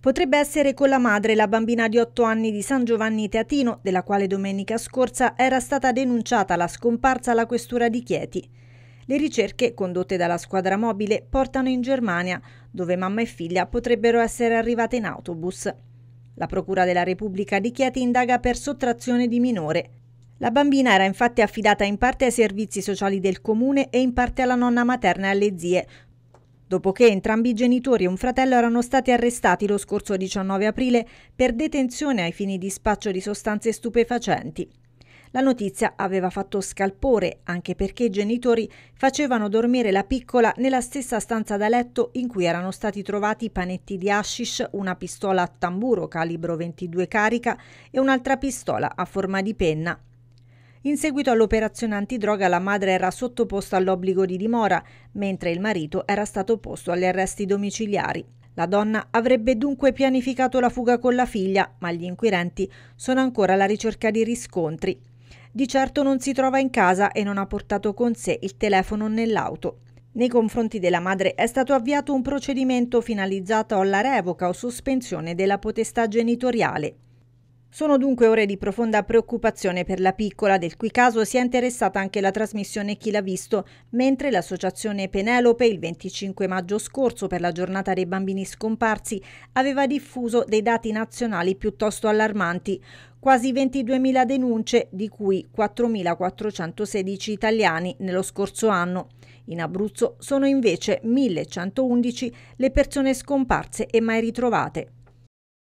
Potrebbe essere con la madre la bambina di 8 anni di San Giovanni Teatino, della quale domenica scorsa era stata denunciata la scomparsa alla questura di Chieti. Le ricerche condotte dalla squadra mobile portano in Germania, dove mamma e figlia potrebbero essere arrivate in autobus. La Procura della Repubblica di Chieti indaga per sottrazione di minore. La bambina era infatti affidata in parte ai servizi sociali del comune e in parte alla nonna materna e alle zie, dopo che entrambi i genitori e un fratello erano stati arrestati lo scorso 19 aprile per detenzione ai fini di spaccio di sostanze stupefacenti. La notizia aveva fatto scalpore anche perché i genitori facevano dormire la piccola nella stessa stanza da letto in cui erano stati trovati i panetti di hashish, una pistola a tamburo calibro 22 carica e un'altra pistola a forma di penna. In seguito all'operazione antidroga la madre era sottoposta all'obbligo di dimora, mentre il marito era stato posto agli arresti domiciliari. La donna avrebbe dunque pianificato la fuga con la figlia, ma gli inquirenti sono ancora alla ricerca di riscontri. Di certo non si trova in casa e non ha portato con sé il telefono nell'auto. Nei confronti della madre è stato avviato un procedimento finalizzato alla revoca o sospensione della potestà genitoriale. Sono dunque ore di profonda preoccupazione per la piccola, del cui caso si è interessata anche la trasmissione Chi l'ha visto, mentre l'associazione Penelope il 25 maggio scorso per la giornata dei bambini scomparsi aveva diffuso dei dati nazionali piuttosto allarmanti, quasi 22.000 denunce, di cui 4.416 italiani nello scorso anno. In Abruzzo sono invece 1.111 le persone scomparse e mai ritrovate.